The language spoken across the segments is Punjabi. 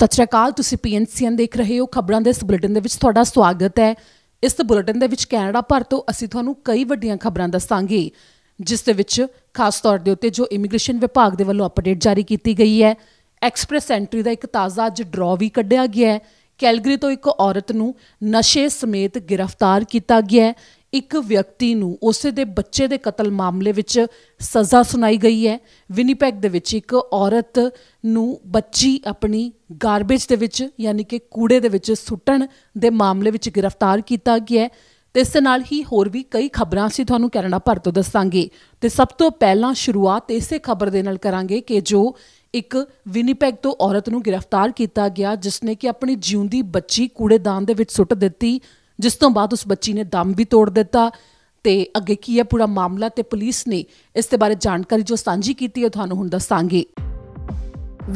ਸਤਿ ਸ਼੍ਰੀ ਅਕਾਲ ਤੁਸੀਂ ਪੀਐਨਸੀਐਨ ਦੇਖ ਰਹੇ ਹੋ ਖਬਰਾਂ ਦੇ ਇਸ ਬੁਲੇਟਿਨ ਦੇ ਵਿੱਚ ਤੁਹਾਡਾ ਸਵਾਗਤ ਹੈ ਇਸ ਬੁਲੇਟਿਨ ਦੇ ਵਿੱਚ ਕੈਨੇਡਾ ਭਰ ਤੋਂ ਅਸੀਂ ਤੁਹਾਨੂੰ ਕਈ ਵੱਡੀਆਂ ਖਬਰਾਂ ਦੱਸਾਂਗੇ ਜਿਸ ਦੇ ਵਿੱਚ ਖਾਸ ਤੌਰ ਦੇ ਉੱਤੇ ਜੋ ਇਮੀਗ੍ਰੇਸ਼ਨ ਵਿਭਾਗ ਦੇ ਵੱਲੋਂ ਅਪਡੇਟ ਜਾਰੀ ਕੀਤੀ ਗਈ ਹੈ ਐਕਸਪ੍ਰੈਸ ਐਂਟਰੀ ਦਾ ਇੱਕ ਤਾਜ਼ਾ ਅੱਜ ਡਰਾ ਵੀ ਕੱਢਿਆ ਗਿਆ ਹੈ ਕੈਲਗਰੀ ਤੋਂ ਇੱਕ ਔਰਤ ਨੂੰ ਨਸ਼ੇ ਸਮੇਤ ਗ੍ਰਿਫਤਾਰ ਕੀਤਾ ਗਿਆ ਹੈ ਇੱਕ ਵਿਅਕਤੀ ਨੂੰ ਉਸੇ ਦੇ ਬੱਚੇ ਦੇ ਕਤਲ ਮਾਮਲੇ ਵਿੱਚ ਸਜ਼ਾ ਸੁਣਾਈ ਗਈ ਹੈ ਵਿਨੀਪੈਗ ਦੇ ਵਿੱਚ ਇੱਕ ਔਰਤ ਨੂੰ ਬੱਚੀ ਆਪਣੀ ਗਾਰਬੇਜ ਦੇ ਵਿੱਚ ਯਾਨੀ ਕਿ ਕੂੜੇ ਦੇ ਵਿੱਚ ਸੁੱਟਣ ਦੇ ਮਾਮਲੇ ਵਿੱਚ ਗ੍ਰਿਫਤਾਰ ਕੀਤਾ ਗਿਆ ਹੈ ਤੇ ਇਸ ਨਾਲ ਹੀ ਹੋਰ ਵੀ ਕਈ ਖਬਰਾਂ ਸੀ ਤੁਹਾਨੂੰ ਕੈਨੇਡਾ ਭਰ ਤੋਂ ਦੱਸਾਂਗੇ ਤੇ ਸਭ ਤੋਂ ਪਹਿਲਾਂ ਸ਼ੁਰੂਆਤ ਇਸੇ ਖਬਰ ਦੇ ਨਾਲ ਕਰਾਂਗੇ ਕਿ ਜੋ ਇੱਕ ਵਿਨੀਪੈਗ ਤੋਂ ਔਰਤ ਨੂੰ ਗ੍ਰਿਫਤਾਰ ਕੀਤਾ ਗਿਆ ਜਿਸ ਨੇ ਕਿ ਆਪਣੀ ਜਿਉਂਦੀ ਬੱਚੀ ਕੂੜੇਦਾਨ ਦੇ ਵਿੱਚ ਸੁੱਟ ਦਿੱਤੀ ਜਿਸ ਤੋਂ ਬਾਅਦ ਉਸ ਬੱਚੀ ਨੇ ਦਮ ਵੀ ਤੋੜ ਦਿੱਤਾ ਤੇ ਅੱਗੇ ਕੀ ਹੈ ਪੂਰਾ ਮਾਮਲਾ ਤੇ ਪੁਲਿਸ ਨੇ ਇਸ ਤੇ ਬਾਰੇ ਜਾਣਕਾਰੀ ਜੋ ਸਾਂਝੀ ਕੀਤੀ ਹੈ ਤੁਹਾਨੂੰ ਹੁਣ ਦੱਸਾਂਗੇ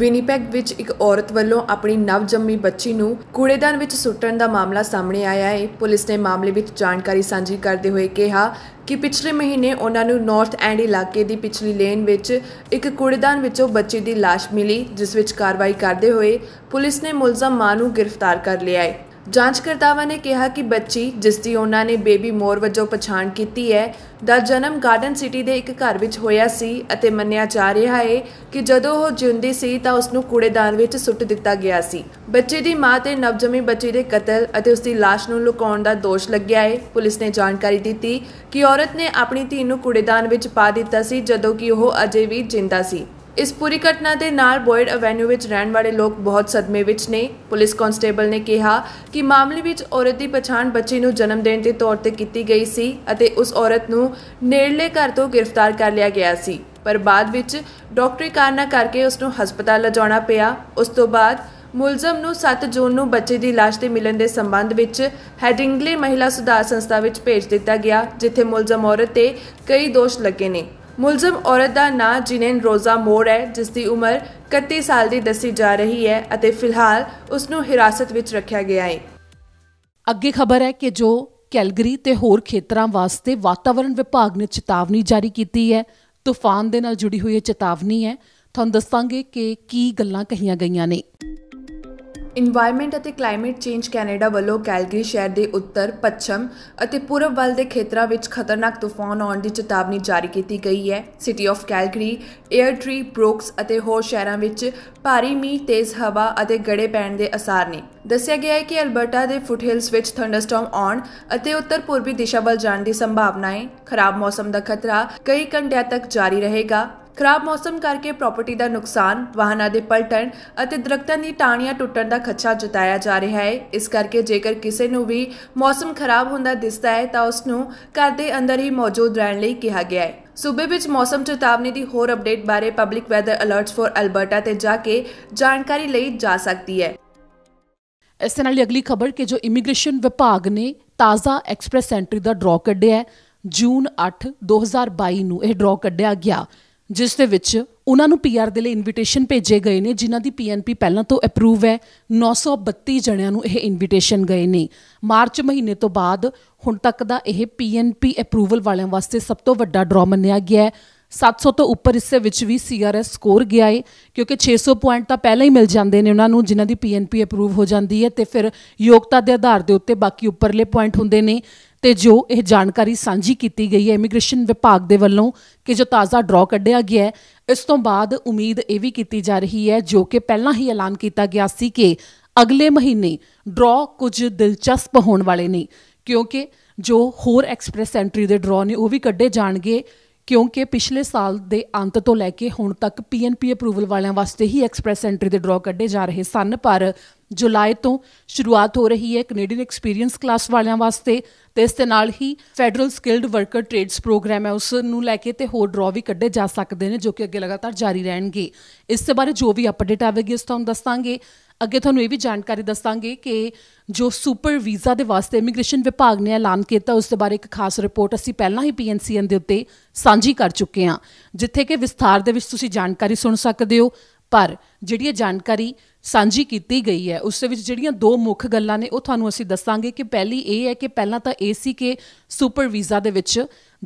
ਵਿਨੀਪੈਗ ਵਿੱਚ ਇੱਕ ਔਰਤ ਵੱਲੋਂ ਆਪਣੀ ਨਵਜੰਮੀ ਬੱਚੀ ਨੂੰ ਕੂੜੇਦਾਨ ਵਿੱਚ ਸੁੱਟਣ ਦਾ ਮਾਮਲਾ ਸਾਹਮਣੇ ਆਇਆ ਹੈ ਪੁਲਿਸ ਨੇ ਮਾਮਲੇ ਵਿੱਚ ਜਾਣਕਾਰੀ ਸਾਂਝੀ ਕਰਦੇ ਹੋਏ ਕਿਹਾ ਕਿ ਪਿਛਲੇ ਮਹੀਨੇ ਉਹਨਾਂ ਨੂੰ ਨਾਰਥ ਐਂਡ ਇਲਾਕੇ ਦੀ ਪਿਛਲੀ ਲੇਨ ਵਿੱਚ ਇੱਕ ਕੂੜੇਦਾਨ ਵਿੱਚੋਂ ਬੱਚੀ ਦੀ ਲਾਸ਼ ਮਿਲੀ ਜਿਸ ਵਿੱਚ ਕਾਰਵਾਈ ਕਰਦੇ ਹੋਏ ਪੁਲਿਸ ਨੇ ਮੁਲਜ਼ਮ ਮਾਂ ਨੂੰ ਗ੍ਰਿਫਤਾਰ ਕਰ ਲਿਆ ਹੈ ਜਾਂਚਕਰਤਾਵਾਂ ਨੇ ਕਿਹਾ ਕਿ ਬੱਚੀ ਜਿਸ ਦੀ ਉਹਨਾਂ ਨੇ ਬੇਬੀ ਮੋਰ ਵਜੋਂ ਪਛਾਣ ਕੀਤੀ ਹੈ ਦਾ ਜਨਮ ਗਾਰਡਨ ਸਿਟੀ ਦੇ ਇੱਕ ਘਰ ਵਿੱਚ ਹੋਇਆ ਸੀ ਅਤੇ ਮੰਨਿਆ ਜਾ ਰਿਹਾ ਹੈ ਕਿ ਜਦੋਂ ਉਹ ਜਿੰਦੀ ਸੀ ਤਾਂ ਉਸ ਨੂੰ ਕੂੜੇਦਾਨ ਵਿੱਚ ਸੁੱਟ ਦਿੱਤਾ ਗਿਆ ਸੀ ਬੱਚੇ ਦੀ ਮਾਂ ਤੇ ਨਵਜੰਮੀ ਬੱਚੀ ਦੇ ਕਤਲ ਅਤੇ ਉਸ ਦੀ লাশ ਨੂੰ ਲੁਕਾਉਣ ਦਾ ਦੋਸ਼ ਲੱਗਿਆ ਹੈ ਪੁਲਿਸ ਨੇ ਜਾਣਕਾਰੀ ਦਿੱਤੀ ਕਿ ਔਰਤ ਨੇ ਆਪਣੀ ਧੀ ਨੂੰ ਕੂੜੇਦਾਨ ਵਿੱਚ ਪਾ ਦਿੱਤਾ ਸੀ ਜਦੋਂ ਕਿ ਉਹ ਅਜੇ ਵੀ ਜਿੰਦਾ ਸੀ ਇਸ ਪੂਰੀ ਘਟਨਾ ਦੇ ਨਾਲ ਬੋਇਡ ਐਵੇਨਿਊ ਵਿੱਚ ਰਹਿਣ ਵਾਲੇ ਲੋਕ ਬਹੁਤ ਸਦਮੇ ਵਿੱਚ ਨੇ ਪੁਲਿਸ ਕਨਸਟੇਬਲ ਨੇ ਕਿਹਾ ਕਿ ਮਾਮਲੇ ਵਿੱਚ ਔਰਤ ਦੀ ਪਛਾਣ ਬੱਚੀ ਨੂੰ ਜਨਮ ਦੇਣ ਦੇ ਤੌਰ ਤੇ ਕੀਤੀ ਗਈ ਸੀ ਅਤੇ ਉਸ ਔਰਤ ਨੂੰ ਨੇੜਲੇ ਘਰ ਤੋਂ ਗ੍ਰਿਫਤਾਰ ਕਰ ਲਿਆ ਗਿਆ ਸੀ ਪਰ ਬਾਅਦ ਵਿੱਚ ਡਾਕਟਰੀ ਕਾਰਨਾ ਕਰਕੇ ਉਸ ਨੂੰ ਹਸਪਤਾਲ ਲਿਜਾਉਣਾ ਪਿਆ ਉਸ ਤੋਂ ਬਾਅਦ ਮੁਲਜ਼ਮ ਨੂੰ 7 ਜੂਨ ਨੂੰ ਬੱਚੇ ਦੀ ਲਾਸ਼ ਦੇ ਮਿਲਣ ਦੇ ਸੰਬੰਧ ਵਿੱਚ ਹੈਡਿੰਗਲੇ ਮਹਿਲਾ ਸੁਧਾਰ ਸੰਸਥਾ ਵਿੱਚ ਭੇਜ ਦਿੱਤਾ ਗਿਆ ਜਿੱਥੇ ਮੁਲਜ਼ਮ ਔਰਤ ਤੇ ਕਈ ਦੋਸ਼ ਲੱਗੇ ਨੇ ਮੁਲਜ਼ਮ ਔਰਤ ਦਾ ਨਾਂ ਜਿਨੇਨ ਰੋਜ਼ਾ ਮੋਰ ਹੈ ਜਿਸ ਦੀ ਉਮਰ 31 ਸਾਲ ਦੀ ਦੱਸੀ ਜਾ ਰਹੀ ਹੈ ਅਤੇ ਫਿਲਹਾਲ ਉਸ ਨੂੰ ਹਿਰਾਸਤ ਵਿੱਚ ਰੱਖਿਆ ਗਿਆ ਹੈ ਅੱਗੇ ਖਬਰ ਹੈ ਕਿ ਜੋ ਕੈਲਗਰੀ ਤੇ ਹੋਰ ਖੇਤਰਾਂ ਵਾਸਤੇ ਵਾਤਾਵਰਣ ਵਿਭਾਗ ਨੇ ਚੇਤਾਵਨੀ ਜਾਰੀ ਕੀਤੀ ਹੈ ਤੂਫਾਨ ਦੇ ਨਾਲ ਜੁੜੀ ਹੋਈ ਚੇਤਾਵਨੀ ਹੈ ਤੁਹਾਨੂੰ ਦੱਸਾਂਗੇ ਕਿ ਕੀ ਗੱਲਾਂ ਕਹੀਆਂ ਗਈਆਂ ਨੇ ਇਨਵਾਇਰਨਮੈਂਟ ਅਤੇ ਕਲਾਈਮੇਟ ਚੇਂਜ ਕੈਨੇਡਾ ਵੱਲੋਂ ਕੈਲਗਰੀ ਸ਼ਹਿਰ ਦੇ ਉੱਤਰ, ਪੱਛਮ ਅਤੇ ਪੂਰਬ ਵੱਲ ਦੇ ਖੇਤਰਾਂ ਵਿੱਚ ਖਤਰਨਾਕ ਤੂਫਾਨ ਆਉਣ ਦੀ ਚੇਤਾਵਨੀ ਜਾਰੀ ਕੀਤੀ ਗਈ ਹੈ। City of Calgary, Airdrie, Brooks ਅਤੇ ਹੋਰ ਸ਼ਹਿਰਾਂ ਵਿੱਚ ਭਾਰੀ ਮੀਂਹ, ਤੇਜ਼ ਹਵਾ ਅਤੇ ਗੜੇ ਪੈਣ ਦੇ ਅਸਾਰ ਨੇ। ਦੱਸਿਆ ਗਿਆ ਹੈ ਕਿ ਅਲਬਰਟਾ ਦੇ ਫੁੱਟਹਿਲਸ ਵਿੱਚ ਥੰਡਰਸਟਾਰਮ ਆਉਣ ਅਤੇ ਉੱਤਰ-ਪੂਰਬੀ ਦਿਸ਼ਾ ਵੱਲ ਜਾਣ ਦੀ ਸੰਭਾਵਨਾ ਹੈ। ਖਰਾਬ ਮੌਸਮ ਦਾ ਖਤਰਾ ਕਈ ਘੰਟਿਆਂ ਤੱਕ ਜਾਰੀ ਰਹੇਗਾ। ਖਰਾਬ ਮੌਸਮ ਕਰਕੇ ਪ੍ਰਾਪਰਟੀ ਦਾ ਨੁਕਸਾਨ ਵਾਹਨਾਂ ਦੇ ਪਲਟਣ ਅਤੇ ਦਰਖਤਾਂ ਦੀ ਟਾਹਣੀਆਂ ਟੁੱਟਣ ਦਾ ਖਤਰਾ ਜਤਾਇਆ ਜਾ ਰਿਹਾ ਹੈ ਇਸ ਕਰਕੇ ਜੇਕਰ ਕਿਸੇ ਨੂੰ ਵੀ ਮੌਸਮ ਖਰਾਬ ਹੁੰਦਾ ਦਿਸਦਾ ਹੈ ਤਾਂ ਉਸ ਨੂੰ ਘਰ ਦੇ ਅੰਦਰ ਹੀ ਮੌਜੂਦ ਰਹਿਣ ਲਈ ਕਿਹਾ ਗਿਆ ਹੈ ਸੂਬੇ ਵਿੱਚ ਮੌਸਮ ਚੇਤਾਵਨੀ ਦੀ ਹੋਰ ਅਪਡੇਟ ਬਾਰੇ public weather alerts for Alberta ਤੇ ਜਾ ਕੇ ਜਾਣਕਾਰੀ ਲਈ ਜਾ ਸਕਦੀ ਹੈ ਇਸ ਨਾਲ ਅਗਲੀ ਖਬਰ ਕਿ ਜੋ ਇਮੀਗ੍ਰੇਸ਼ਨ ਵਿਭਾਗ ਨੇ ਤਾਜ਼ਾ ਐਕਸਪ੍ਰੈਸ ਐਂਟਰੀ ਦਾ ਡਰਾ ਕੱਢਿਆ ਹੈ ਜੂਨ 8 2022 ਨੂੰ ਇਹ ਡਰਾ ਕੱਢਿਆ ਗਿਆ ਜਿਸ ਦੇ ਵਿੱਚ ਉਹਨਾਂ ਨੂੰ ਪੀਆਰ ਦੇ ਲਈ ਇਨਵੀਟੇਸ਼ਨ ਭੇਜੇ ਗਏ ਨੇ ਜਿਨ੍ਹਾਂ ਦੀ ਪੀਐਨਪੀ ਪਹਿਲਾਂ ਤੋਂ ਅਪਰੂਵ ਹੈ 932 ਜਣਿਆਂ ਨੂੰ ਇਹ ਇਨਵੀਟੇਸ਼ਨ ਗਏ ਨੇ ਮਾਰਚ ਮਹੀਨੇ ਤੋਂ ਬਾਅਦ ਹੁਣ ਤੱਕ ਦਾ ਇਹ ਪੀਐਨਪੀ ਅਪਰੂਵਲ ਵਾਲਿਆਂ ਵਾਸਤੇ ਸਭ ਤੋਂ ਵੱਡਾ ਡਰਾ ਮੰਨਿਆ ਗਿਆ ਹੈ 700 ਤੋਂ ਉੱਪਰ ਇਸ ਵਿੱਚ ਵੀ ਸੀਆਰਐਸ ਸਕੋਰ ਗਿਆ ਹੈ ਕਿਉਂਕਿ 600 ਪੁਆਇੰਟ ਤਾਂ ਪਹਿਲਾਂ ਹੀ ਮਿਲ ਜਾਂਦੇ ਨੇ ਉਹਨਾਂ ਨੂੰ ਜਿਨ੍ਹਾਂ ਦੀ ਪੀਐਨਪੀ ਅਪਰੂਵ ਹੋ ਜਾਂਦੀ ਹੈ ਤੇ ਫਿਰ ਯੋਗਤਾ ਦੇ ਆਧਾਰ ਦੇ ਉੱਤੇ ਬਾਕੀ ਉੱਪਰਲੇ ਪੁਆਇੰਟ ਹੁੰਦੇ ਨੇ ਤੇ ਜੋ ਇਹ ਜਾਣਕਾਰੀ ਸਾਂਝੀ ਕੀਤੀ ਗਈ ਹੈ ਇਮੀਗ੍ਰੇਸ਼ਨ ਵਿਭਾਗ ਦੇ ਵੱਲੋਂ ਕਿ ਜੋ ਤਾਜ਼ਾ ਡਰਾ ਕੱਢਿਆ ਗਿਆ ਹੈ ਇਸ ਤੋਂ ਬਾਅਦ ਉਮੀਦ ਇਹ ਵੀ ਕੀਤੀ ਜਾ ਰਹੀ ਹੈ ਜੋ ਕਿ ਪਹਿਲਾਂ ਹੀ ਐਲਾਨ ਕੀਤਾ ਗਿਆ ਸੀ ਕਿ ਅਗਲੇ ਮਹੀਨੇ ਡਰਾ ਕੁਝ ਦਿਲਚਸਪ ਹੋਣ ਵਾਲੇ ਨੇ ਕਿਉਂਕਿ ਜੋ ਹੋਰ ਐਕਸਪ੍ਰੈਸ ਐਂਟਰੀ ਦੇ ਡਰਾ ਨੇ ਉਹ ਵੀ ਕੱਢੇ ਜਾਣਗੇ ਕਿਉਂਕਿ ਪਿਛਲੇ ਸਾਲ ਦੇ ਅੰਤ ਤੋਂ ਲੈ ਕੇ ਹੁਣ ਤੱਕ ਪੀਐਨਪੀ ਅਪਰੂਵਲ ਵਾਲਿਆਂ ਵਾਸਤੇ ਹੀ ਐਕਸਪ੍ਰੈਸ ਐਂਟਰੀ ਦੇ ਡਰਾ ਕੱਢੇ ਜਾ ਰਹੇ ਸਨ ਪਰ ਜੁਲਾਈ ਤੋਂ ਸ਼ੁਰੂਆਤ ਹੋ ਰਹੀ ਹੈ ਕੈਨੇਡੀਅਨ ਐਕਸਪੀਰੀਅੰਸ ਕਲਾਸ ਵਾਲਿਆਂ ਵਾਸਤੇ ਤੇ ਇਸ ਦੇ ਨਾਲ ਹੀ federal skilled worker trades program ਹੈ ਉਸ ਨੂੰ ਲੈ ਕੇ ਤੇ ਹੋਰ ਡਰਾ ਵੀ ਕੱਢੇ ਜਾ ਸਕਦੇ ਨੇ ਜੋ ਕਿ ਅੱਗੇ ਲਗਾਤਾਰ ਜਾਰੀ ਰਹਿਣਗੇ ਇਸ ਦੇ ਬਾਰੇ ਜੋ ਵੀ ਅਪਡੇਟ ਆਵੇਗੀ ਉਸ ਤੁਹਾਨੂੰ ਦੱਸਾਂਗੇ ਅੱਗੇ ਤੁਹਾਨੂੰ ਇਹ ਵੀ ਜਾਣਕਾਰੀ ਦੱਸਾਂਗੇ ਕਿ ਜੋ ਸੁਪਰ ਵੀਜ਼ਾ ਦੇ ਵਾਸਤੇ ਇਮੀਗ੍ਰੇਸ਼ਨ ਵਿਭਾਗ ਨੇ ਐਲਾਨ ਕੀਤਾ ਉਸ ਦੇ ਬਾਰੇ ਇੱਕ ਖਾਸ ਰਿਪੋਰਟ ਅਸੀਂ ਪਹਿਲਾਂ ਹੀ ਪੀਐਨਸੀਐਨ ਦੇ ਉੱਤੇ ਸਾਂਝੀ ਕਰ ਚੁੱਕੇ ਹਾਂ ਜਿੱਥੇ ਕਿ ਵਿਸਥਾਰ ਦੇ ਵਿੱਚ ਤੁਸੀਂ ਜਾਣਕਾਰੀ ਸੁਣ ਸਕਦੇ ਹੋ ਪਰ ਜਿਹੜੀ ਇਹ ਜਾਣਕਾਰੀ ਸਾਂਝੀ ਕੀਤੀ ਗਈ ਹੈ ਉਸ ਦੇ ਵਿੱਚ ਜਿਹੜੀਆਂ ਦੋ ਮੁੱਖ ਗੱਲਾਂ ਨੇ ਉਹ ਤੁਹਾਨੂੰ ਅਸੀਂ ਦੱਸਾਂਗੇ ਕਿ ਪਹਿਲੀ ਇਹ ਹੈ ਕਿ ਪਹਿਲਾਂ ਤਾਂ ਏਸੀ ਕੇ ਸੁਪਰ ਵੀਜ਼ਾ ਦੇ ਵਿੱਚ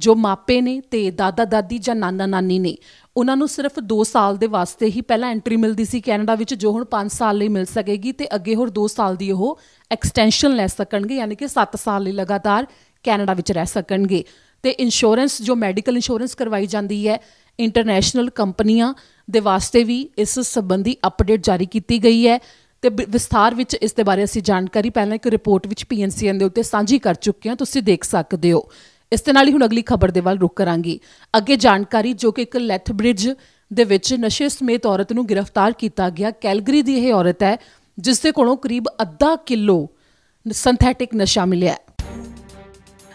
ਜੋ ਮਾਪੇ ਨੇ ਤੇ ਦਾਦਾ ਦਾਦੀ ਜਾਂ ਨਾਨਾ ਨਾਨੀ ਨੇ ਉਹਨਾਂ ਨੂੰ ਸਿਰਫ 2 ਸਾਲ ਦੇ ਵਾਸਤੇ ਹੀ ਪਹਿਲਾਂ ਐਂਟਰੀ ਮਿਲਦੀ ਸੀ ਕੈਨੇਡਾ ਵਿੱਚ ਜੋ ਹੁਣ 5 ਸਾਲ ਲਈ ਮਿਲ ਸਕੇਗੀ ਤੇ ਅੱਗੇ ਹੋਰ 2 ਸਾਲ ਦੀ ਉਹ ਐਕਸਟੈਂਸ਼ਨ ਲੈ ਸਕਣਗੇ ਯਾਨੀ ਕਿ 7 ਸਾਲ ਲਈ ਲਗਾਤਾਰ ਕੈਨੇਡਾ ਵਿੱਚ ਰਹਿ ਸਕਣਗੇ ਤੇ ਇੰਸ਼ੋਰੈਂਸ ਜੋ ਮੈਡੀਕਲ ਇੰਸ਼ੋਰੈਂਸ ਕਰਵਾਈ ਜਾਂਦੀ ਹੈ ਇੰਟਰਨੈਸ਼ਨਲ ਕੰਪਨੀਆਂ ਦੇ ਵਾਸਤੇ ਵੀ ਇਸ ਸੰਬੰਧੀ ਅਪਡੇਟ ਜਾਰੀ ਕੀਤੀ ਗਈ ਹੈ ਤੇ ਵਿਸਥਾਰ ਵਿੱਚ ਇਸ ਦੇ ਬਾਰੇ ਅਸੀਂ ਜਾਣਕਾਰੀ ਪਹਿਲਾਂ ਇੱਕ ਰਿਪੋਰਟ ਵਿੱਚ ਪੀਐਨਸੀਐਨ ਦੇ ਉੱਤੇ ਸਾਂਝੀ ਕਰ ਚੁੱਕੇ ਹਾਂ ਤੁਸੀਂ ਦੇਖ ਸਕਦੇ ਹੋ ਇਸ ਦੇ ਨਾਲ ਹੀ ਹੁਣ ਅਗਲੀ ਖਬਰ ਦੇ ਵੱਲ ਰੁਕ ਕਰਾਂਗੇ ਅੱਗੇ ਜਾਣਕਾਰੀ ਜੋ ਕਿ ਇੱਕ ਲੈਥ ਬ੍ਰਿਜ ਦੇ ਵਿੱਚ ਨਸ਼ੇ ਸਮੇਤ ਔਰਤ ਨੂੰ ਗ੍ਰਿਫਤਾਰ ਕੀਤਾ ਗਿਆ ਕੈਲਗਰੀ ਦੀ ਇਹ ਔਰਤ ਹੈ ਜਿਸ ਦੇ ਕੋਲੋਂ ਕਰੀਬ ਅੱਧਾ ਕਿਲੋ ਸਿੰਥੈਟਿਕ ਨਸ਼ਾ ਮਿਲਿਆ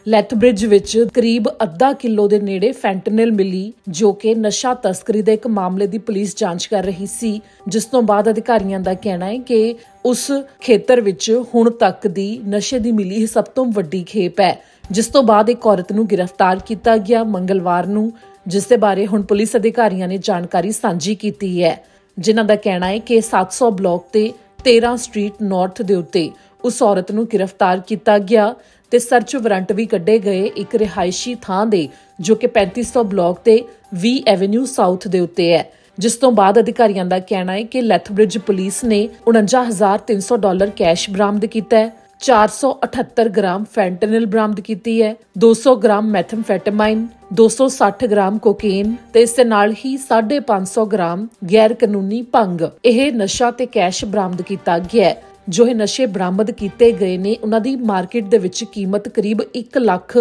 ਲੈਥਬ੍ਰਿਜ ਵਿੱਚ ਕਰੀਬ ਅੱਧਾ ਕਿਲੋ ਦੇ ਨੇੜੇ ਫੈਂਟਨਲ ਮਿਲੀ ਜੋ ਕਿ ਨਸ਼ਾ ਤਸਕਰੀ ਦੇ ਇੱਕ ਮਾਮਲੇ ਦੀ ਪੁਲਿਸ ਜਾਂਚ ਕਰ ਰਹੀ ਸੀ ਜਿਸ ਤੋਂ ਬਾਅਦ ਅਧਿਕਾਰੀਆਂ ਦਾ ਕਹਿਣਾ ਹੈ ਕਿ ਉਸ ਖੇਤਰ ਵਿੱਚ ਹੁਣ ਤੱਕ ਦੀ ਨਸ਼ੇ ਦੀ ਮਿਲੀ ਇਹ ਸਭ ਤੋਂ ਵੱਡੀ ਖੇਪ ਹੈ ਜਿਸ ਤੋਂ ਬਾਅਦ ਇੱਕ ਔਰਤ ਨੂੰ ਗ੍ਰਿਫਤਾਰ ਕੀਤਾ ਗਿਆ ਮੰਗਲਵਾਰ ਨੂੰ ਜਿਸ ਦੇ ਬਾਰੇ ਹੁਣ ਪੁਲਿਸ ਅਧਿਕਾਰੀਆਂ ਨੇ ਜਾਣਕਾਰੀ ਸਾਂਝੀ ਕੀਤੀ ਹੈ ਜਿਨ੍ਹਾਂ ਦਾ ਕਹਿਣਾ ਹੈ ਕਿ 700 ਬਲਾਕ ਤੇ 13 ਸਟਰੀਟ ਨਾਰਥ ਦੇ ਉੱਤੇ ਉਸ ਔਰਤ ਨੂੰ ਗ੍ਰਿਫਤਾਰ ਕੀਤਾ ਗਿਆ ਤੇ ਸਰਚ ਵਾਰੰਟ ਵੀ ਕੱਢੇ ਗਏ ਇੱਕ ਰਿਹਾਇਸ਼ੀ ਥਾਂ ਦੇ ਜੋ ਕਿ 3500 ਬਲਾਕ ਤੇ V ਐਵੇਨਿਊ ਸਾਊਥ ਦੇ ਉੱਤੇ ਹੈ ਜਿਸ ਤੋਂ ਬਾਅਦ ਅਧਿਕਾਰੀਆਂ ਦਾ ਕਹਿਣਾ ਹੈ ਕਿ ਲੈਥਬ੍ਰਿਜ ਪੁਲਿਸ ਨੇ 49300 ਡਾਲਰ ਕੈਸ਼ ਬਰਾਮਦ ਕੀਤਾ ਹੈ 478 ਗ੍ਰਾਮ ਫੈਂਟਨਲ ਬਰਾਮਦ ਕੀਤੀ ਹੈ 200 ਗ੍ਰਾਮ ਮੈਥਮਫੈਟਾਮਾਈਨ 260 ਗ੍ਰਾਮ ਕੋਕੇਨ ਤੇ ਇਸ ਦੇ ਨਾਲ ਹੀ 550 ਗ੍ਰਾਮ ਗੈਰ ਕਾਨੂੰਨੀ ਭੰਗ ਇਹ ਨਸ਼ਾ ਤੇ ਕੈਸ਼ ਬਰਾਮਦ ਕੀਤਾ ਗਿਆ ਹੈ ਜੋ ਇਹ ਨਸ਼ੇ ਬਰਾਮਦ ਕੀਤੇ ਗਏ ਨੇ ਉਹਨਾਂ ਦੀ ਮਾਰਕੀਟ ਦੇ ਵਿੱਚ ਕੀਮਤ ਕਰੀਬ 1 ਲੱਖ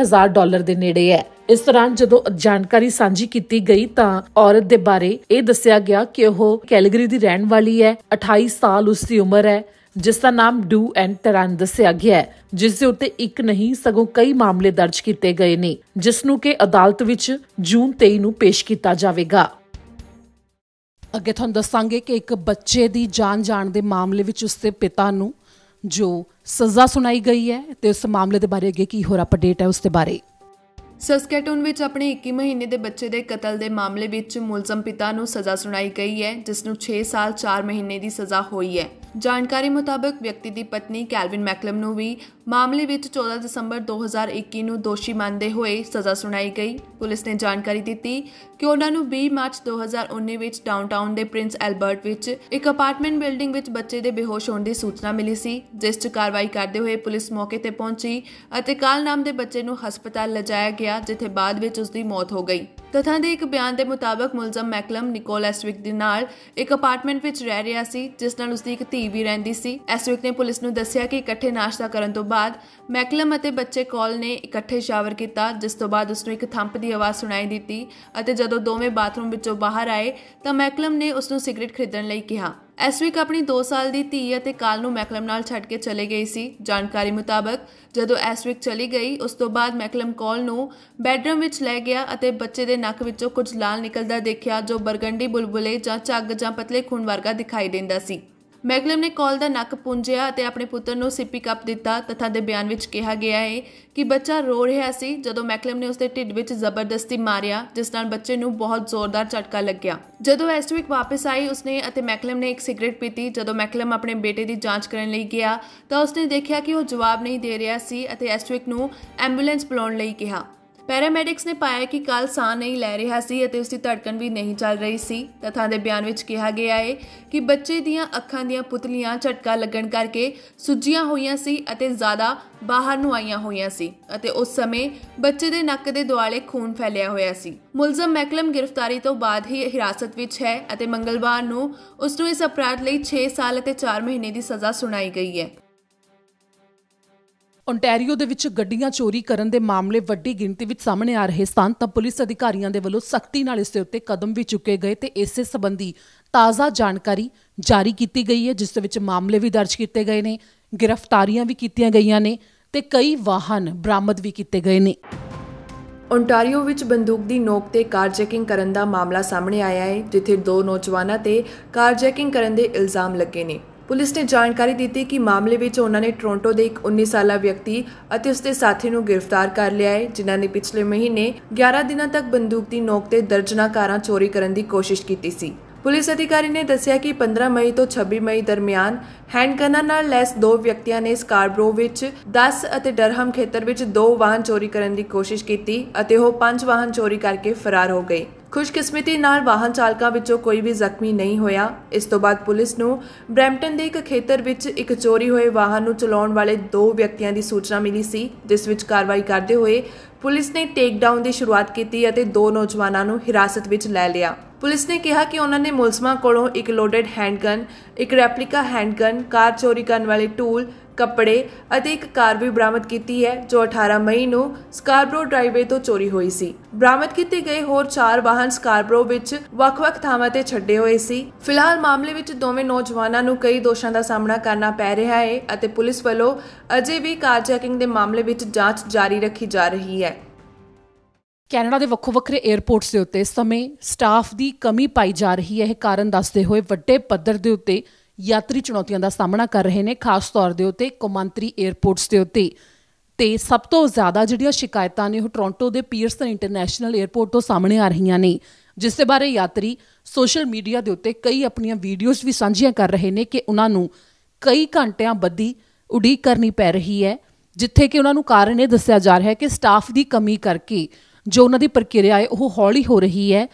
ਹਜ਼ਾਰ ਡਾਲਰ ਦੇ ਨੇੜੇ ਹੈ ਇਸ ਦੌਰਾਨ ਜਦੋਂ ਜਾਣਕਾਰੀ ਸਾਂਝੀ ਕੀਤੀ ਗਈ ਤਾਂ ਔਰਤ ਦੇ ਬਾਰੇ ਇਹ ਦੱਸਿਆ ਗਿਆ ਕਿ ਉਹ ਕੈਲਗਰੀ ਦੀ ਰਹਿਣ ਵਾਲੀ ਹੈ 28 ਸਾਲ ਉਸ ਦੀ ਉਮਰ ਹੈ ਜਿਸ ਦਾ ਨਾਮ ਡੂ ਐਂਡ ਤਰਨ ਦੱਸਿਆ ਗਿਆ ਹੈ ਜਿਸ ਦੇ ਉੱਤੇ ਇੱਕ ਨਹੀਂ ਸਗੋਂ ਕਈ ਮਾਮਲੇ ਦਰਜ ਕੀਤੇ ਗਏ ਨੇ ਜਿਸ ਨੂੰ ਕਿ ਅਦਾਲਤ ਵਿੱਚ ਜੂਨ 23 ਨੂੰ ਪੇਸ਼ ਕੀਤਾ ਜਾਵੇਗਾ ਅੱਗੇ ਤੁਹਾਨੂੰ ਦੱਸਾਂਗੇ ਕਿ ਇੱਕ ਬੱਚੇ ਦੀ ਜਾਨ ਜਾਣ ਦੇ ਮਾਮਲੇ ਵਿੱਚ ਉਸਦੇ ਪਿਤਾ ਨੂੰ ਜੋ ਸਜ਼ਾ ਸੁਣਾਈ ਗਈ ਹੈ ਤੇ ਉਸ ਮਾਮਲੇ ਦੇ ਬਾਰੇ ਅੱਗੇ ਕੀ ਹੋਰ ਅਪਡੇਟ ਹੈ ਉਸ ਦੇ ਬਾਰੇ ਸਸਕੈਟੂਨ ਵਿੱਚ ਆਪਣੇ 21 ਮਹੀਨੇ ਦੇ ਬੱਚੇ ਦੇ ਕਤਲ ਦੇ ਮਾਮਲੇ ਵਿੱਚ ਮੁਲਜ਼ਮ ਪਿਤਾ ਨੂੰ ਸਜ਼ਾ ਸੁਣਾਈ ਗਈ ਹੈ ਜਿਸ ਨੂੰ 6 ਸਾਲ 4 ਮਹੀਨੇ ਦੀ ਸਜ਼ਾ ਹੋਈ ਹੈ ਜਾਣਕਾਰੀ ਮੁਤਾਬਕ ਵਿਅਕਤੀ ਦੀ ਪਤਨੀ ਕੈਲਵਿਨ ਮੈਕਲਮ ਨੂੰ ਵੀ ਮਾਮਲੇ ਵਿੱਚ 14 ਦਸੰਬਰ 2021 ਨੂੰ ਦੋਸ਼ੀ ਮੰਨਦੇ ਹੋਏ ਸਜ਼ਾ ਸੁਣਾਈ ਗਈ ਪੁਲਿਸ ਨੇ ਜਾਣਕਾਰੀ ਦਿੱਤੀ ਕਿ ਉਹਨਾਂ ਨੂੰ 20 ਮਾਰਚ 2019 ਵਿੱਚ ਡਾਊਨਟਾਊਨ ਦੇ ਪ੍ਰਿੰਸ ਐਲਬਰਟ ਵਿੱਚ ਇੱਕ ਅਪਾਰਟਮੈਂਟ ਬਿਲਡਿੰਗ ਵਿੱਚ ਬੱਚੇ ਦੇ ਬੇਹੋਸ਼ ਹੋਣ ਦੀ ਸੂਚਨਾ ਮਿਲੀ ਸੀ ਜਿਸ 'ਚ ਕਾਰਵਾਈ ਕਰਦੇ ਹੋਏ ਪੁਲਿਸ ਮੌਕੇ ਤੇ ਪਹੁੰਚੀ ਅਤੇ ਕਾਲ ਨਾਮ ਦੇ ਬੱਚੇ ਨੂੰ ਹਸਪਤਾਲ ਲਿਜਾਇਆ ਗਿਆ ਗਿਆ ਜਿੱਥੇ ਬਾਅਦ ਵਿੱਚ ਉਸ ਦੀ ਮੌਤ ਹੋ ਗਈ ਤਥਾਂ ਦੇ ਇੱਕ ਬਿਆਨ ਦੇ ਮੁਤਾਬਕ ਮੁਲਜ਼ਮ ਮੈਕਲਮ ਨਿਕੋਲਸ ਵਿਕ ਦੇ ਨਾਲ ਇੱਕ ਅਪਾਰਟਮੈਂਟ ਵਿੱਚ ਰਹਿ ਰਿਹਾ ਸੀ ਜਿਸ ਨਾਲ ਉਸ ਦੀ ਇੱਕ ਧੀ ਵੀ ਰਹਿੰਦੀ ਸੀ ਐਸਵਿਕ ਨੇ ਪੁਲਿਸ ਨੂੰ ਦੱਸਿਆ ਕਿ ਇਕੱਠੇ ਨਾਸ਼ਤਾ ਕਰਨ ਤੋਂ ਬਾਅਦ ਮੈਕਲਮ ਅਤੇ ਬੱਚੇ ਕੋਲ ਨੇ ਇਕੱਠੇ ਸ਼ਾਵਰ ਕੀਤਾ ਜਿਸ ਤੋਂ ਬਾਅਦ ਉਸ ਨੂੰ ਇੱਕ ਥੰਪ ਦੀ ਆਵਾਜ਼ ਸੁਣਾਈ ਦਿੱਤੀ ਅਤੇ ਜਦੋਂ ਦੋਵੇਂ ਬਾਥਰੂਮ ਵਿੱਚੋਂ ਬਾਹਰ ਆਏ ਤਾਂ ਮੈਕਲਮ ਨੇ ਉਸ ਨੂੰ ਸਿਗਰਟ ਖਰੀਦਣ ਲਈ ਕਿਹਾ ਐਸਵਿਕ ਆਪਣੀ 2 ਸਾਲ ਦੀ ਧੀ ਅਤੇ ਕਾਲ ਨੂੰ ਮੈਕਲਮ ਨਾਲ ਛੱਡ ਕੇ ਚਲੇ ਗਈ ਸੀ ਜਾਣਕਾਰੀ ਮੁਤਾਬਕ ਜਦੋਂ ਐਸਵਿਕ ਚਲੀ ਗਈ ਉਸ ਤੋਂ ਬਾਅਦ ਮੈਕਲਮ ਕਾਲ ਨੂੰ ਬੈੱਡਰੂਮ ਵਿੱਚ ਲੈ ਗਿਆ ਅਤੇ ਬੱਚੇ ਦੇ ਨੱਕ ਵਿੱਚੋਂ ਕੁਝ ਲਾਲ ਨਿਕਲਦਾ ਦੇਖਿਆ ਜੋ ਬਰਗੰਡੀ ਬੁਲਬੁਲੇ ਜਾਂ ਝੱਗ ਜਾਂ ਪਤਲੇ ਖੂਨ ਵਰਗਾ ਦਿਖਾਈ ਦਿੰਦਾ ਸੀ ਮੈਗਲਮ ਨੇ ਕਾਲ ਦਾ ਨੱਕ ਪੁੰਝਿਆ ਅਤੇ ਆਪਣੇ ਪੁੱਤਰ ਨੂੰ ਸਿੱਪੀ ਕੱਪ ਦਿੱਤਾ ਤਥਾ ਦੇ ਬਿਆਨ ਵਿੱਚ ਕਿਹਾ ਗਿਆ ਹੈ ਕਿ ਬੱਚਾ ਰੋ ਰਿਹਾ ਸੀ ਜਦੋਂ ਮੈਗਲਮ ਨੇ ਉਸਦੇ ਢਿੱਡ ਵਿੱਚ ਜ਼ਬਰਦਸਤੀ ਮਾਰਿਆ ਜਿਸ ਨਾਲ ਬੱਚੇ ਨੂੰ ਬਹੁਤ ਜ਼ੋਰਦਾਰ ਝਟਕਾ ਲੱਗਿਆ ਜਦੋਂ ਐਸਟਵਿਕ ਵਾਪਸ ਆਈ ਉਸਨੇ ਅਤੇ ਮੈਗਲਮ ਨੇ ਇੱਕ ਸਿਗਰਟ ਪੀਤੀ ਜਦੋਂ ਮੈਗਲਮ ਆਪਣੇ ਬੇਟੇ ਦੀ ਜਾਂਚ ਕਰਨ ਲਈ ਗਿਆ ਤਾਂ ਉਸਨੇ ਦੇਖਿਆ ਕਿ ਉਹ ਜਵਾਬ ਨਹੀਂ ਦੇ ਰਿਹਾ ਸੀ ਅਤੇ ਐਸਟਵਿਕ ਨੂੰ ਐਂਬੂਲੈਂਸ ਬੁਲਾਉਣ ਲਈ ਕਿਹਾ ਪੈਰਾਮੈਡਿਕਸ ਨੇ ਪਾਇਆ ਕਿ ਕੱਲ ਸਾਹ ਨਹੀਂ ਲੈ ਰਿਹਾ ਸੀ ਅਤੇ ਉਸਦੀ ਧੜਕਣ ਵੀ ਨਹੀਂ ਚੱਲ ਰਹੀ ਸੀ ਤਥਾਂ ਦੇ ਬਿਆਨ ਵਿੱਚ ਕਿਹਾ ਗਿਆ ਹੈ ਕਿ ਬੱਚੇ ਦੀਆਂ ਅੱਖਾਂ ਦੀਆਂ ਪੁਤਲੀਆਂ ਝਟਕਾ ਲੱਗਣ ਕਰਕੇ ਸੁੱਜੀਆਂ ਹੋਈਆਂ ਸੀ ਅਤੇ ਜ਼ਿਆਦਾ ਬਾਹਰ ਨੂੰ ਆਈਆਂ ਹੋਈਆਂ ਸੀ ਅਤੇ ਉਸ ਸਮੇਂ ਬੱਚੇ ਦੇ ਨੱਕ ਦੇ ਦੁਆਲੇ ਖੂਨ ਫੈਲਿਆ ਹੋਇਆ ਸੀ ਮੁਲਜ਼ਮ ਮੈਕਲਮ ਗ੍ਰਿਫਤਾਰੀ ਤੋਂ ਬਾਅਦ ਹੀ ਹਿਰਾਸਤ ਵਿੱਚ ਹੈ ਅਤੇ ਮੰਗਲਵਾਰ ਨੂੰ ਉਸ ਨੂੰ ਇਸ ਅਪਰਾਧ ਲਈ 6 ਸਾਲ ਅਤੇ 4 ਮਹੀਨੇ ਦੀ ਸਜ਼ਾ ਸੁਣਾਈ ਗਈ ਹੈ ਓਨਟਾਰੀਓ ਦੇ ਵਿੱਚ ਗੱਡੀਆਂ ਚੋਰੀ ਕਰਨ ਦੇ ਮਾਮਲੇ ਵੱਡੀ ਗਿਣਤੀ ਵਿੱਚ ਸਾਹਮਣੇ ਆ ਰਹੇ ਸਨ ਤਾਂ ਪੁਲਿਸ ਅਧਿਕਾਰੀਆਂ ਦੇ ਵੱਲੋਂ ਸਖਤੀ ਨਾਲ ਇਸ ਦੇ ਉੱਤੇ ਕਦਮ ਵੀ ਚੁੱਕੇ ਗਏ ਤੇ ਇਸੇ ਸੰਬੰਧੀ ਤਾਜ਼ਾ ਜਾਣਕਾਰੀ ਜਾਰੀ ਕੀਤੀ ਗਈ ਹੈ ਜਿਸ ਦੇ ਵਿੱਚ ਮਾਮਲੇ ਵੀ ਦਰਜ ਕੀਤੇ ਗਏ ਨੇ ਗ੍ਰਿਫਤਾਰੀਆਂ ਵੀ ਕੀਤੀਆਂ ਗਈਆਂ ਨੇ ਤੇ ਕਈ ਵਾਹਨ ਬਰਾਮਦ ਵੀ ਕੀਤੇ ਗਏ ਨੇ ਓਨਟਾਰੀਓ ਵਿੱਚ ਬੰਦੂਕ ਦੀ ਨੋਕ ਤੇ ਕਾਰ ਜੈਕਿੰਗ ਕਰਨ ਦਾ ਮਾਮਲਾ ਸਾਹਮਣੇ ਆਇਆ ਹੈ ਜਿੱਥੇ ਦੋ ਨੌਜਵਾਨਾਂ ਤੇ ਕਾਰ ਜੈਕਿੰਗ ਕਰਨ ਦੇ ਇਲਜ਼ਾਮ ਲੱਗੇ ਨੇ ਪੁਲਿਸ ਨੇ ਜਾਣਕਾਰੀ ਦਿੱਤੀ ਕਿ ਮਾਮਲੇ ਵਿੱਚ ਉਹਨਾਂ ਨੇ ਟੋਰਾਂਟੋ ਦੇ ਇੱਕ 19 ਸਾਲਾ ਵਿਅਕਤੀ ਅਤੇ ਉਸਦੇ ਸਾਥੀ ਨੂੰ ਗ੍ਰਿਫਤਾਰ ਕਰ ਲਿਆ ਹੈ ਜਿਨ੍ਹਾਂ ਨੇ ਪਿਛਲੇ ਮਹੀਨੇ 11 ਦਿਨਾਂ ਤੱਕ ਬੰਦੂਕ ਦੀ ਨੋਕ ਤੇ ਦਰਜਨਾ ਕਾਰਾਂ ਚੋਰੀ ਕਰਨ ਦੀ ਕੋਸ਼ਿਸ਼ ਕੀਤੀ ਸੀ ਪੁਲਿਸ ਅਧਿਕਾਰੀ ਨੇ ਦੱਸਿਆ ਕਿ 15 ਮਈ ਤੋਂ 26 ਮਈ ਦਰਮਿਆਨ ਹੈਂਡਗਨਾਂ ਨਾਲ ਲੈਸ ਦੋ ਵਿਅਕਤੀਆਂ ਨੇ ਸਕਾਰਬਰੋ ਵਿੱਚ 10 ਅਤੇ ਡਰਹਮ ਖੇਤਰ ਵਿੱਚ ਦੋ ਵਾਹਨ ਚੋਰੀ ਕਰਨ ਦੀ ਕੋਸ਼ਿਸ਼ ਕੀਤੀ ਅਤੇ ਉਹ ਪੰਜ ਵਾਹਨ ਚੋਰੀ ਕਰਕੇ ਫਰਾਰ ਹੋ ਗਏ ਖੁਸ਼ਕਿਸਮਤੀ ਨਾਲ ਵਾਹਨ ਚਾਲਕਾਂ ਵਿੱਚੋਂ ਕੋਈ ਵੀ ਜ਼ਖਮੀ ਨਹੀਂ ਹੋਇਆ ਇਸ ਤੋਂ ਬਾਅਦ ਪੁਲਿਸ ਨੂੰ ਬ੍ਰੈਂਪਟਨ ਦੇ ਇੱਕ ਖੇਤਰ ਵਿੱਚ ਇੱਕ ਚੋਰੀ ਹੋਏ ਵਾਹਨ ਨੂੰ ਚਲਾਉਣ ਵਾਲੇ ਦੋ ਵਿਅਕਤੀਆਂ ਦੀ ਸੂਚਨਾ ਮਿਲੀ ਸੀ ਜਿਸ ਵਿੱਚ ਕਾਰਵਾਈ ਕਰਦੇ ਹੋਏ ਪੁਲਿਸ ਨੇ ਟੇਕ ਡਾਊਨ ਦੀ ਸ਼ੁਰੂਆਤ ਕੀਤੀ ਅਤੇ ਦੋ ਨੌਜਵਾਨਾਂ ਨੂੰ ਹਿਰਾਸਤ ਵਿੱਚ ਲੈ ਲਿਆ ਪੁਲਿਸ ਨੇ ਕਿਹਾ ਕਿ ਉਹਨਾਂ ਨੇ ਮੁਲਜ਼ਮਾਂ ਕੋਲੋਂ ਇੱਕ ਲੋਡਡ ਹੈਂਡਗਨ ਇੱਕ ਰੈਪਲਿਕਾ ਹੈਂਡਗਨ ਕਾਰ ਚੋਰੀ ਕਰਨ ਵਾਲੇ ਟੂਲ ਕੱਪੜੇ ਅਤੇ ਇੱਕ ਕਾਰ ਵੀ ਬਰਾਮਦ ਕੀਤੀ ਹੈ ਜੋ 18 ਮਈ ਨੂੰ ਸਕਾਰਬਰੋ ਡਰਾਈਵੇ ਤੋਂ ਚੋਰੀ ਹੋਈ ਸੀ ਬਰਾਮਦ ਕੀਤੇ ਗਏ ਹੋਰ 4 ਵਾਹਨ ਸਕਾਰਬਰੋ ਵਿੱਚ ਵੱਖ-ਵੱਖ ਥਾਵਾਂ ਤੇ ਛੱਡੇ ਹੋਏ ਸੀ ਫਿਲਹਾਲ ਮਾਮਲੇ ਵਿੱਚ ਦੋਵੇਂ ਨੌਜਵਾਨਾਂ ਨੂੰ ਕਈ ਦੋਸ਼ਾਂ ਦਾ ਸਾਹਮਣਾ ਕਰਨਾ ਪੈ ਰਿਹਾ ਹੈ ਅਤੇ ਪੁਲਿਸ ਵੱਲੋਂ ਅਜੇ ਵੀ ਕਾਰ ਚੈਕਿੰਗ ਦੇ ਮਾਮਲੇ ਵਿੱਚ ਜਾਂਚ ਜਾਰੀ ਰੱਖੀ ਜਾ ਰਹੀ ਹੈ ਕੈਨੇਡਾ ਦੇ ਵੱਖੋ ਵੱਖਰੇ 에어ਪੋਰਟਸ ਦੇ ਉੱਤੇ ਸਮੇਂ ਸਟਾਫ ਦੀ ਕਮੀ ਪਾਈ ਜਾ ਰਹੀ ਹੈ ਇਹ ਕਾਰਨ ਦੱਸਦੇ ਹੋਏ ਵੱਡੇ ਪੱਧਰ ਦੇ ਉੱਤੇ ਯਾਤਰੀ ਚੁਣੌਤੀਆਂ ਦਾ ਸਾਹਮਣਾ ਕਰ ਰਹੇ ਨੇ ਖਾਸ ਤੌਰ ਦੇ ਉੱਤੇ ਕੋਮੰਤਰੀ 에ਅਰਪੋਰਟਸ ਦੇ ਉੱਤੇ ਤੇ ਸਭ ਤੋਂ ਜ਼ਿਆਦਾ ਜਿਹੜੀਆਂ ਸ਼ਿਕਾਇਤਾਂ ਨੇ ਉਹ ਟੋਰਾਂਟੋ ਦੇ ਪੀਅਰਸਨ ਇੰਟਰਨੈਸ਼ਨਲ 에ਅਰਪੋਰਟ ਤੋਂ ਸਾਹਮਣੇ ਆ ਰਹੀਆਂ ਨੇ ਜਿਸ ਦੇ ਬਾਰੇ ਯਾਤਰੀ ਸੋਸ਼ਲ ਮੀਡੀਆ ਦੇ ਉੱਤੇ ਕਈ ਆਪਣੀਆਂ ਵੀਡੀਓਜ਼ ਵੀ ਸਾਂਝੀਆਂ ਕਰ ਰਹੇ ਨੇ ਕਿ ਉਹਨਾਂ ਨੂੰ ਕਈ ਘੰਟਿਆਂ ਬੱਧੀ ਉਡੀਕ ਕਰਨੀ ਪੈ ਰਹੀ ਹੈ ਜਿੱਥੇ ਕਿ ਉਹਨਾਂ ਨੂੰ ਕਾਰਨ ਇਹ ਦੱਸਿਆ ਜਾ ਰਿਹਾ ਹੈ ਕਿ ਸਟਾਫ ਦੀ ਕਮੀ ਕਰਕੇ ਜੋ ਉਹਨਾਂ ਦੀ ਪ੍ਰਕਿਰਿਆ ਹੈ ਉਹ ਹੌਲੀ ਹੋ ਰਹੀ ਹੈ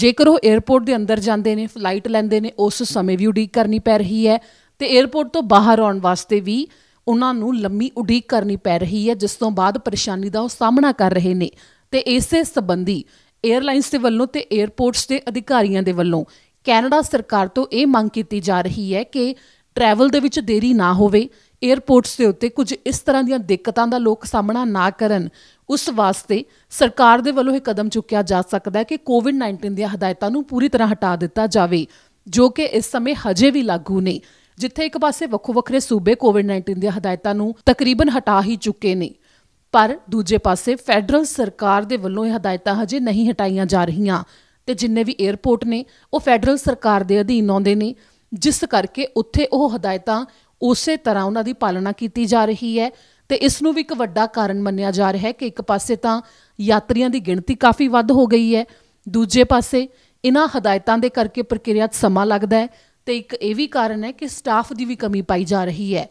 ਜੇਕਰ ਉਹ 에어ਪੋਰਟ ਦੇ ਅੰਦਰ ਜਾਂਦੇ ਨੇ ਫਲਾਈਟ ਲੈਂਦੇ ਨੇ ਉਸ ਸਮੇਂ ਵੀ ਉਡੀਕ ਕਰਨੀ ਪੈ ਰਹੀ ਹੈ ਤੇ 에어ਪੋਰਟ ਤੋਂ ਬਾਹਰ ਆਉਣ ਵਾਸਤੇ ਵੀ ਉਹਨਾਂ ਨੂੰ ਲੰਮੀ ਉਡੀਕ ਕਰਨੀ ਪੈ ਰਹੀ ਹੈ ਜਿਸ ਤੋਂ ਬਾਅਦ ਪਰੇਸ਼ਾਨੀ ਦਾ ਉਹ ਸਾਹਮਣਾ ਕਰ ਰਹੇ ਨੇ ਤੇ ਇਸੇ ਸੰਬੰਧੀ 에어ਲਾਈਨਸ ਦੇ ਵੱਲੋਂ ਤੇ 에어ਪੋਰਟਸ ਦੇ ਅਧਿਕਾਰੀਆਂ ਦੇ ਵੱਲੋਂ ਕੈਨੇਡਾ ਸਰਕਾਰ ਤੋਂ ਇਹ ਮੰਗ ਕੀਤੀ ਜਾ ਰਹੀ ਹੈ ਕਿ ਟਰੈਵਲ ਦੇ ਵਿੱਚ ਦੇਰੀ ਨਾ ਹੋਵੇ ਏਅਰਪੋਰਟਸ ਦੇ ਉੱਤੇ ਕੁਝ ਇਸ ਤਰ੍ਹਾਂ ਦੀਆਂ ਦਿੱਕਤਾਂ ਦਾ ਲੋਕ ਸਾਹਮਣਾ ਨਾ ਕਰਨ ਉਸ ਵਾਸਤੇ ਸਰਕਾਰ ਦੇ ਵੱਲੋਂ ਇਹ ਕਦਮ ਚੁੱਕਿਆ ਜਾ ਸਕਦਾ ਹੈ ਕਿ ਕੋਵਿਡ-19 ਦੀਆਂ ਹਦਾਇਤਾਂ ਨੂੰ ਪੂਰੀ ਤਰ੍ਹਾਂ ਹਟਾ ਦਿੱਤਾ ਜਾਵੇ ਜੋ ਕਿ ਇਸ ਸਮੇਂ ਹਜੇ ਵੀ ਲਾਗੂ ਨੇ ਜਿੱਥੇ ਇੱਕ ਪਾਸੇ ਵੱਖੋ ਵੱਖਰੇ ਸੂਬੇ ਕੋਵਿਡ-19 ਦੀਆਂ ਹਦਾਇਤਾਂ ਨੂੰ ਤਕਰੀਬਨ ਹਟਾ ਹੀ ਚੁੱਕੇ ਨੇ ਪਰ ਦੂਜੇ ਪਾਸੇ ਫੈਡਰਲ ਸਰਕਾਰ ਦੇ ਵੱਲੋਂ ਇਹ ਹਦਾਇਤਾਂ ਹਜੇ ਨਹੀਂ ਹਟਾਈਆਂ ਜਾ ਰਹੀਆਂ ਤੇ ਜਿੰਨੇ ਵੀ 에어ਪੋਰਟ ਨੇ ਉਹ ਫੈਡਰਲ ਸਰਕਾਰ ਦੇ ਅਧੀਨ ਆਉਂਦੇ ਨੇ ਜਿਸ ਕਰਕੇ ਉੱਥੇ ਉਹ ਹਦਾਇਤਾਂ ਉਸੇ ਤਰ੍ਹਾਂ ਉਹਨਾਂ ਦੀ ਪਾਲਣਾ ਕੀਤੀ ਜਾ ਰਹੀ ਹੈ ਤੇ ਇਸ ਨੂੰ ਵੀ ਇੱਕ ਵੱਡਾ ਕਾਰਨ ਮੰਨਿਆ ਜਾ ਰਿਹਾ ਹੈ ਕਿ ਇੱਕ ਪਾਸੇ ਤਾਂ ਯਾਤਰੀਆਂ ਦੀ ਗਿਣਤੀ ਕਾਫੀ ਵੱਧ ਹੋ ਗਈ ਹੈ ਦੂਜੇ ਪਾਸੇ ਇਹਨਾਂ ਹਦਾਇਤਾਂ ਦੇ ਕਰਕੇ ਪ੍ਰਕਿਰਿਆ 'ਚ ਸਮਾਂ ਲੱਗਦਾ ਹੈ ਤੇ ਇੱਕ ਇਹ ਵੀ ਕਾਰਨ ਹੈ ਕਿ ਸਟਾਫ ਦੀ ਵੀ ਕਮੀ ਪਾਈ ਜਾ ਰਹੀ ਹੈ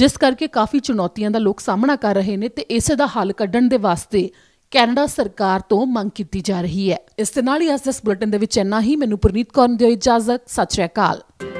ਜਿਸ ਕਰਕੇ ਕਾਫੀ ਚੁਣੌਤੀਆਂ ਦਾ ਲੋਕ ਸਾਹਮਣਾ ਕਰ ਰਹੇ ਨੇ ਤੇ ਇਸੇ ਦਾ ਹੱਲ ਕੱਢਣ ਦੇ ਵਾਸਤੇ ਕੈਨੇਡਾ ਸਰਕਾਰ ਤੋਂ ਮੰਗ ਕੀਤੀ ਜਾ ਰਹੀ ਹੈ ਇਸ ਦੇ ਨਾਲ ਹੀ ਅੱਜ ਦੇ ਬੁਲੇਟਿਨ ਦੇ ਵਿੱਚ ਇੰਨਾ ਹੀ ਮੈਨੂੰ ਪ੍ਰਨੀਤ ਕੌਰ ਦੀ ਇਜਾਜ਼ਤ ਸਤਿ ਸ਼੍ਰੀ ਅਕਾਲ